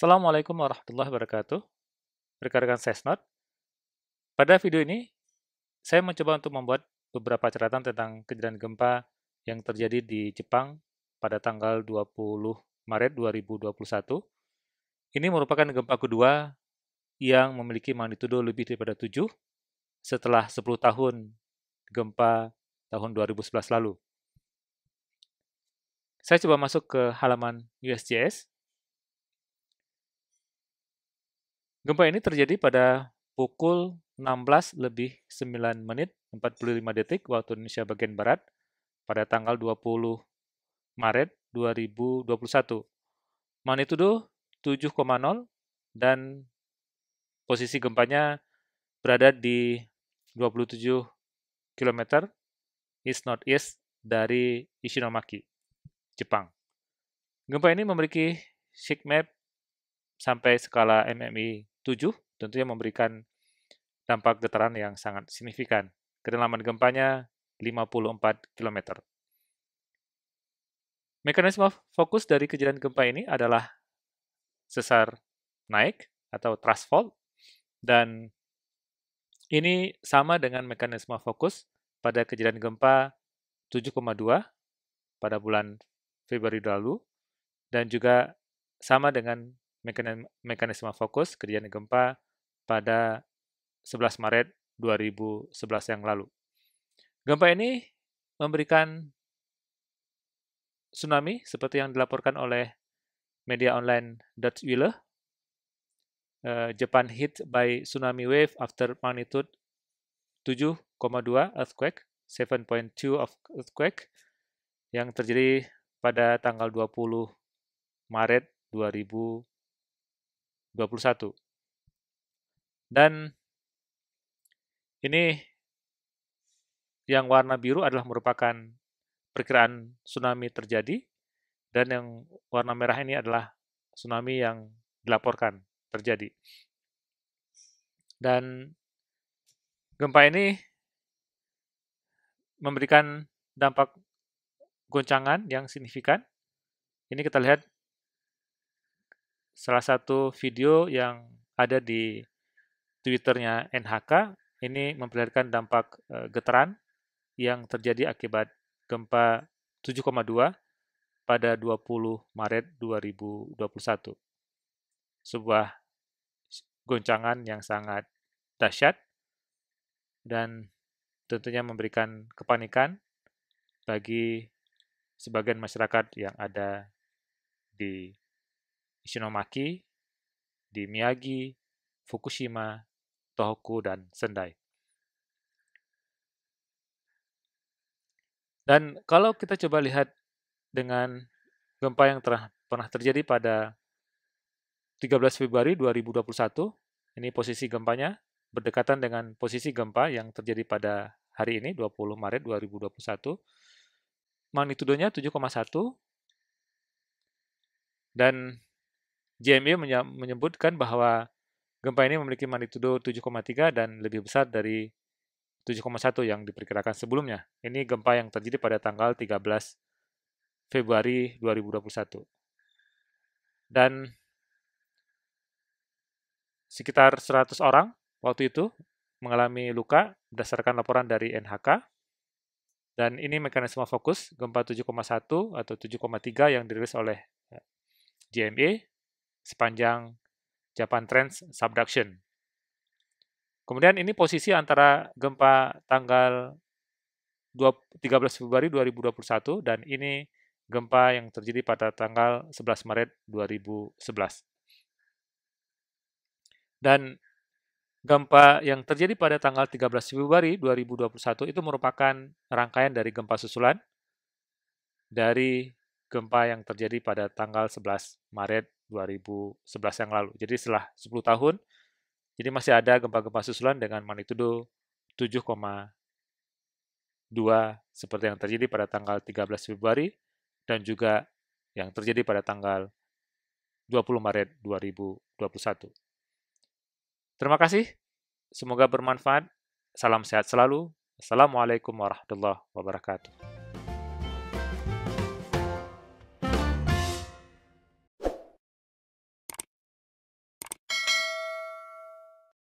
Assalamualaikum warahmatullahi wabarakatuh. Rekan-rekan Sesnot. Pada video ini, saya mencoba untuk membuat beberapa catatan tentang kejadian gempa yang terjadi di Jepang pada tanggal 20 Maret 2021. Ini merupakan gempa kedua yang memiliki magnitudo lebih daripada 7 setelah 10 tahun gempa tahun 2011 lalu. Saya coba masuk ke halaman USGS Gempa ini terjadi pada pukul 16 lebih 9 menit 45 detik waktu Indonesia bagian Barat pada tanggal 20 Maret 2021. Magnitudo 7,0 dan posisi gempanya berada di 27 km east northeast dari Ishinomaki, Jepang. Gempa ini memiliki shake map sampai skala MMI 7 tentunya memberikan dampak getaran yang sangat signifikan. Kedalaman gempanya 54 km. Mekanisme fokus dari kejadian gempa ini adalah sesar naik atau thrust fault dan ini sama dengan mekanisme fokus pada kejadian gempa 7,2 pada bulan Februari lalu dan juga sama dengan mekanisme fokus kejadian gempa pada 11 Maret 2011 yang lalu. Gempa ini memberikan tsunami seperti yang dilaporkan oleh media online Dutch Wille. Uh, eh, Japan hit by tsunami wave after magnitude 7,2 earthquake, 7.2 of earthquake yang terjadi pada tanggal 20 Maret 2011. 21. Dan ini yang warna biru adalah merupakan perkiraan tsunami terjadi dan yang warna merah ini adalah tsunami yang dilaporkan terjadi. Dan gempa ini memberikan dampak goncangan yang signifikan. Ini kita lihat salah satu video yang ada di Twitternya NHK ini memperlihatkan dampak eh, getaran yang terjadi akibat gempa 7,2 pada 20 Maret 2021. Sebuah goncangan yang sangat dahsyat dan tentunya memberikan kepanikan bagi sebagian masyarakat yang ada di Ishinomaki, di Miyagi, Fukushima, Tohoku, dan Sendai. Dan kalau kita coba lihat dengan gempa yang ter pernah terjadi pada 13 Februari 2021, ini posisi gempanya berdekatan dengan posisi gempa yang terjadi pada hari ini 20 Maret 2021. Magnitudonya 7,1 dan JMI menyebutkan bahwa gempa ini memiliki magnitudo 7,3 dan lebih besar dari 7,1 yang diperkirakan sebelumnya. Ini gempa yang terjadi pada tanggal 13 Februari 2021. Dan sekitar 100 orang waktu itu mengalami luka berdasarkan laporan dari NHK. Dan ini mekanisme fokus gempa 7,1 atau 7,3 yang dirilis oleh eh, JME sepanjang Japan Trends Subduction. Kemudian ini posisi antara gempa tanggal 13 Februari 2021 dan ini gempa yang terjadi pada tanggal 11 Maret 2011. Dan gempa yang terjadi pada tanggal 13 Februari 2021 itu merupakan rangkaian dari gempa susulan dari gempa yang terjadi pada tanggal 11 Maret 2011 yang lalu. Jadi setelah 10 tahun, jadi masih ada gempa-gempa susulan dengan magnitudo 7,2 seperti yang terjadi pada tanggal 13 Februari dan juga yang terjadi pada tanggal 20 Maret 2021. Terima kasih. Semoga bermanfaat. Salam sehat selalu. Assalamualaikum warahmatullahi wabarakatuh.